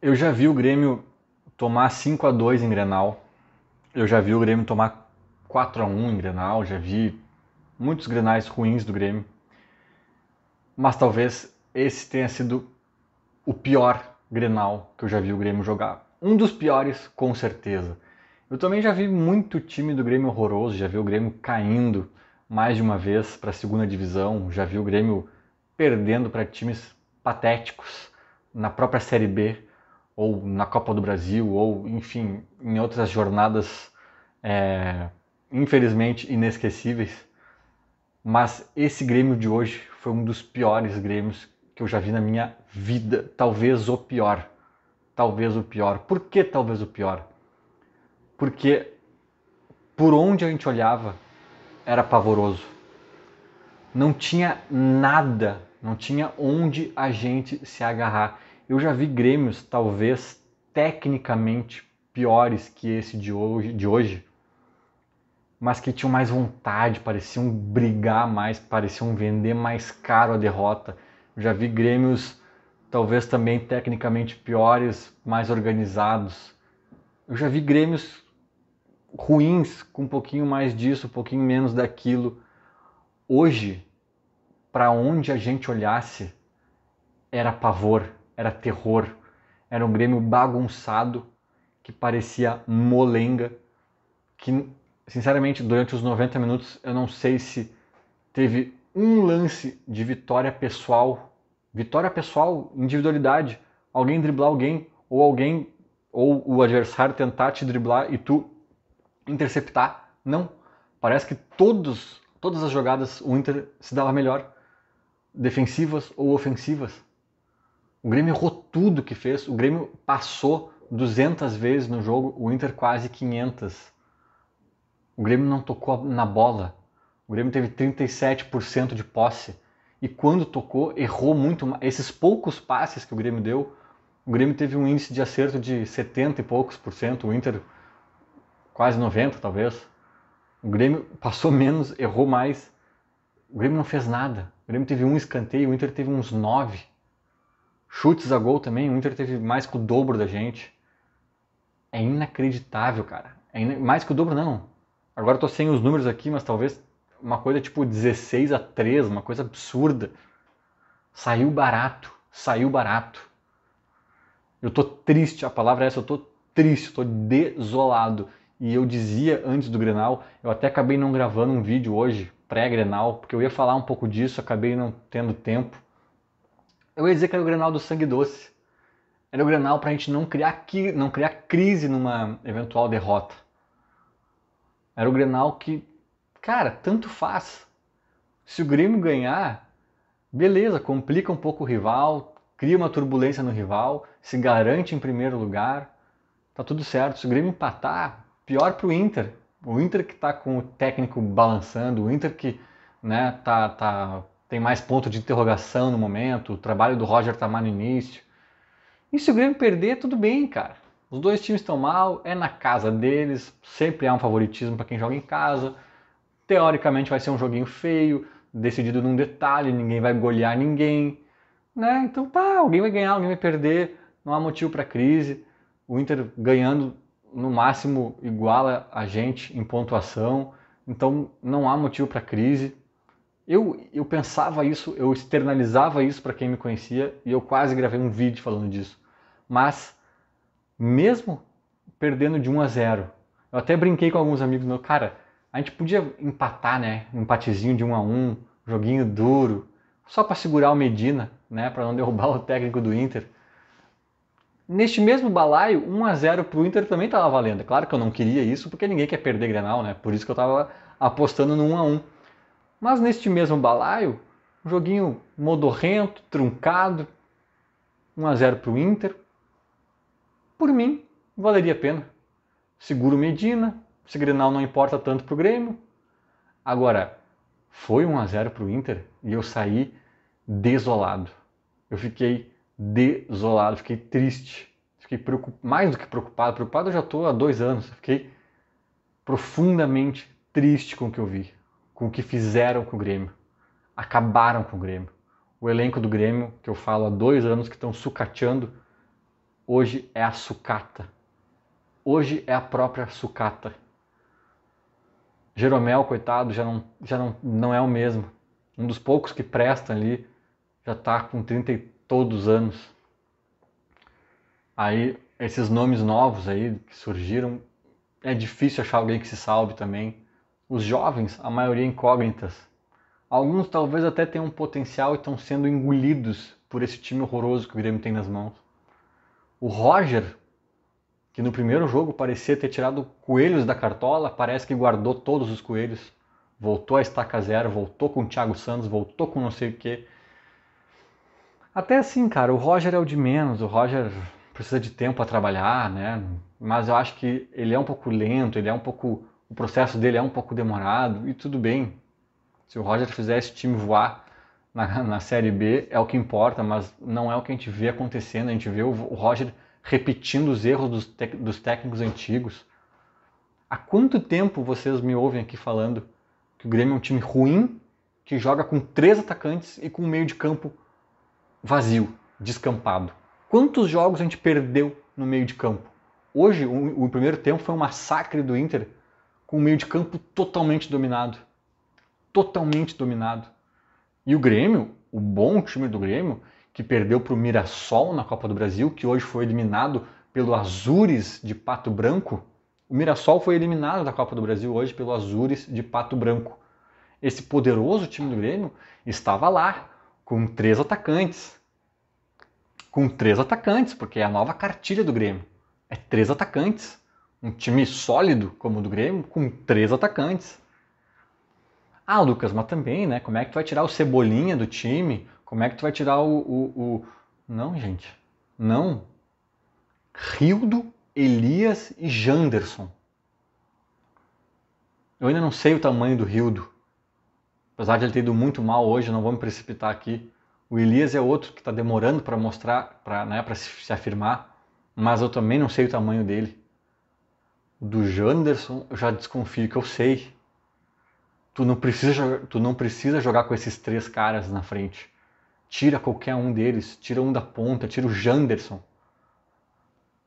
Eu já vi o Grêmio tomar 5 a 2 em Grenal. Eu já vi o Grêmio tomar 4 a 1 em Grenal, já vi muitos Grenais ruins do Grêmio. Mas talvez esse tenha sido o pior Grenal que eu já vi o Grêmio jogar. Um dos piores, com certeza. Eu também já vi muito time do Grêmio horroroso, já vi o Grêmio caindo mais de uma vez para a segunda divisão, já vi o Grêmio perdendo para times patéticos na própria Série B ou na Copa do Brasil, ou enfim, em outras jornadas é, infelizmente inesquecíveis. Mas esse Grêmio de hoje foi um dos piores Grêmios que eu já vi na minha vida. Talvez o pior. Talvez o pior. Por que talvez o pior? Porque por onde a gente olhava era pavoroso. Não tinha nada, não tinha onde a gente se agarrar. Eu já vi Grêmios, talvez tecnicamente piores que esse de hoje, de hoje, mas que tinham mais vontade, pareciam brigar mais, pareciam vender mais caro a derrota. Eu já vi Grêmios, talvez também tecnicamente piores, mais organizados. Eu já vi Grêmios ruins, com um pouquinho mais disso, um pouquinho menos daquilo. Hoje, para onde a gente olhasse, era pavor era terror. Era um Grêmio bagunçado, que parecia molenga, que, sinceramente, durante os 90 minutos eu não sei se teve um lance de vitória pessoal, vitória pessoal, individualidade, alguém driblar alguém ou alguém ou o adversário tentar te driblar e tu interceptar. Não, parece que todos, todas as jogadas o Inter se dava melhor, defensivas ou ofensivas. O Grêmio errou tudo que fez. O Grêmio passou 200 vezes no jogo, o Inter quase 500. O Grêmio não tocou na bola. O Grêmio teve 37% de posse. E quando tocou, errou muito. Esses poucos passes que o Grêmio deu, o Grêmio teve um índice de acerto de 70 e poucos por cento. O Inter, quase 90 talvez. O Grêmio passou menos, errou mais. O Grêmio não fez nada. O Grêmio teve um escanteio, o Inter teve uns nove. Chutes a gol também, o Inter teve mais que o dobro da gente. É inacreditável, cara. É in... Mais que o dobro, não. Agora eu tô sem os números aqui, mas talvez uma coisa tipo 16 a 3, uma coisa absurda. Saiu barato, saiu barato. Eu tô triste, a palavra é essa, eu tô triste, eu tô desolado. E eu dizia antes do Grenal, eu até acabei não gravando um vídeo hoje pré-Grenal, porque eu ia falar um pouco disso, acabei não tendo tempo. Eu ia dizer que era o Grenal do sangue doce. Era o Grenal para a gente não criar, não criar crise numa eventual derrota. Era o Grenal que, cara, tanto faz. Se o Grêmio ganhar, beleza, complica um pouco o rival, cria uma turbulência no rival, se garante em primeiro lugar, tá tudo certo. Se o Grêmio empatar, pior para o Inter. O Inter que tá com o técnico balançando, o Inter que né, tá, tá tem mais ponto de interrogação no momento, o trabalho do Roger tá mal no início. E se o Grêmio perder, tudo bem, cara. Os dois times estão mal, é na casa deles, sempre há um favoritismo para quem joga em casa. Teoricamente vai ser um joguinho feio, decidido num detalhe, ninguém vai golear ninguém, né? Então, pá, alguém vai ganhar, alguém vai perder, não há motivo para crise. O Inter ganhando no máximo iguala a gente em pontuação, então não há motivo para crise. Eu, eu pensava isso, eu externalizava isso para quem me conhecia e eu quase gravei um vídeo falando disso. Mas, mesmo perdendo de 1 a 0, eu até brinquei com alguns amigos meu, cara, a gente podia empatar, né? Um empatezinho de 1 a 1, joguinho duro, só para segurar o Medina, né? Para não derrubar o técnico do Inter. Neste mesmo balaio, 1 a 0 para o Inter também estava valendo. Claro que eu não queria isso, porque ninguém quer perder Grenal, né? Por isso que eu estava apostando no 1 a 1. Mas neste mesmo balaio, um joguinho modorrento, truncado, 1 a 0 para o Inter. Por mim, valeria a pena. Seguro Medina, se Grenal não importa tanto para o Grêmio. Agora, foi 1 a 0 para o Inter e eu saí desolado. Eu fiquei desolado, fiquei triste, fiquei mais do que preocupado. Preocupado eu já estou há dois anos. Fiquei profundamente triste com o que eu vi com o que fizeram com o Grêmio. Acabaram com o Grêmio. O elenco do Grêmio, que eu falo há dois anos que estão sucateando, hoje é a sucata. Hoje é a própria sucata. Jeromel, coitado, já não, já não, não é o mesmo. Um dos poucos que presta ali já está com 30 e todos anos. Aí, esses nomes novos aí que surgiram, é difícil achar alguém que se salve também. Os jovens, a maioria incógnitas. Alguns talvez até tenham um potencial e estão sendo engolidos por esse time horroroso que o Grêmio tem nas mãos. O Roger, que no primeiro jogo parecia ter tirado coelhos da cartola, parece que guardou todos os coelhos. Voltou a estaca zero, voltou com o Thiago Santos, voltou com não sei o quê. Até assim, cara, o Roger é o de menos, o Roger precisa de tempo a trabalhar, né? Mas eu acho que ele é um pouco lento, ele é um pouco o processo dele é um pouco demorado e tudo bem. Se o Roger fizer esse time voar na, na Série B, é o que importa, mas não é o que a gente vê acontecendo. A gente vê o, o Roger repetindo os erros dos, tec, dos técnicos antigos. Há quanto tempo vocês me ouvem aqui falando que o Grêmio é um time ruim, que joga com três atacantes e com um meio de campo vazio, descampado? Quantos jogos a gente perdeu no meio de campo? Hoje, o, o primeiro tempo foi um massacre do Inter com o meio de campo totalmente dominado. Totalmente dominado. E o Grêmio, o bom time do Grêmio, que perdeu para o Mirassol na Copa do Brasil, que hoje foi eliminado pelo Azures de Pato Branco. O Mirassol foi eliminado da Copa do Brasil hoje pelo Azures de Pato Branco. Esse poderoso time do Grêmio estava lá, com três atacantes. Com três atacantes, porque é a nova cartilha do Grêmio. É três atacantes um time sólido como o do Grêmio, com três atacantes. Ah, Lucas, mas também, né? Como é que tu vai tirar o Cebolinha do time? Como é que tu vai tirar o. o, o... Não, gente. Não. Rildo, Elias e Janderson. Eu ainda não sei o tamanho do Rildo. Apesar de ele ter ido muito mal hoje, não vou me precipitar aqui. O Elias é outro que está demorando para mostrar, para né, pra se, se afirmar, mas eu também não sei o tamanho dele do Janderson, eu já desconfio que eu sei. Tu não precisa, tu não precisa jogar com esses três caras na frente. Tira qualquer um deles, tira um da ponta, tira o Janderson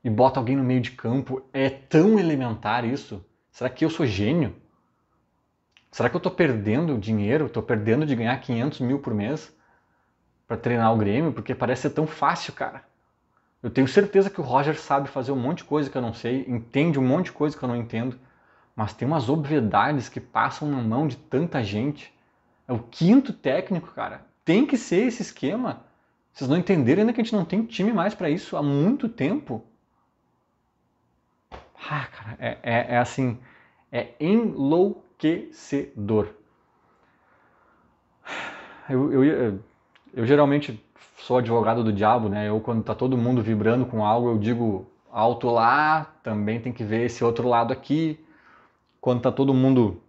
e bota alguém no meio de campo. É tão elementar isso. Será que eu sou gênio? Será que eu estou perdendo dinheiro? Estou perdendo de ganhar 500 mil por mês para treinar o Grêmio? Porque parece ser tão fácil, cara. Eu tenho certeza que o Roger sabe fazer um monte de coisa que eu não sei, entende um monte de coisa que eu não entendo, mas tem umas obviedades que passam na mão de tanta gente. É o quinto técnico, cara. Tem que ser esse esquema. Vocês não entenderam ainda que a gente não tem time mais para isso há muito tempo? Ah, cara, é, é, é assim, é enlouquecedor. Eu, eu, eu geralmente sou advogado do diabo, né? Eu, quando tá todo mundo vibrando com algo, eu digo alto lá, também tem que ver esse outro lado aqui. Quando tá todo mundo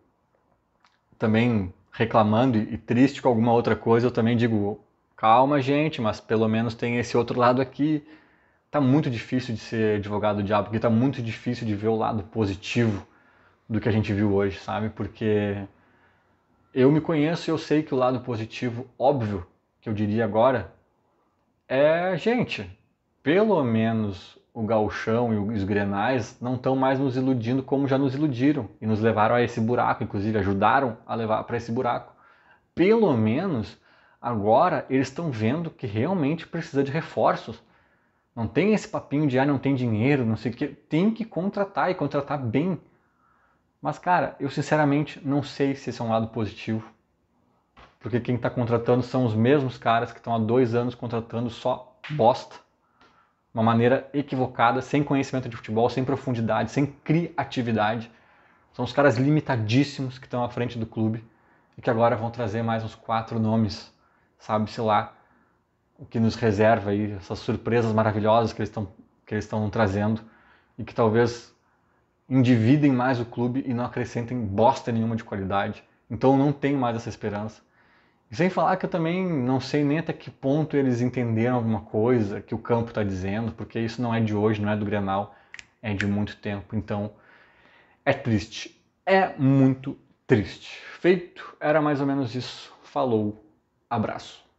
também reclamando e triste com alguma outra coisa, eu também digo calma, gente, mas pelo menos tem esse outro lado aqui. Tá muito difícil de ser advogado do diabo, porque tá muito difícil de ver o lado positivo do que a gente viu hoje, sabe? Porque eu me conheço e eu sei que o lado positivo, óbvio, que eu diria agora, é, gente, pelo menos o galchão e os grenais não estão mais nos iludindo como já nos iludiram e nos levaram a esse buraco, inclusive ajudaram a levar para esse buraco. Pelo menos agora eles estão vendo que realmente precisa de reforços. Não tem esse papinho de ah, não tem dinheiro, não sei o que. Tem que contratar e contratar bem. Mas, cara, eu sinceramente não sei se esse é um lado positivo porque quem está contratando são os mesmos caras que estão há dois anos contratando só bosta, uma maneira equivocada, sem conhecimento de futebol, sem profundidade, sem criatividade. São os caras limitadíssimos que estão à frente do clube e que agora vão trazer mais uns quatro nomes, sabe-se lá, o que nos reserva aí, essas surpresas maravilhosas que eles estão que eles estão trazendo e que talvez endividem mais o clube e não acrescentem bosta nenhuma de qualidade. Então não tenho mais essa esperança. Sem falar que eu também não sei nem até que ponto eles entenderam alguma coisa que o campo está dizendo, porque isso não é de hoje, não é do Grenal, é de muito tempo. Então, é triste. É muito triste. Feito, era mais ou menos isso. Falou, abraço.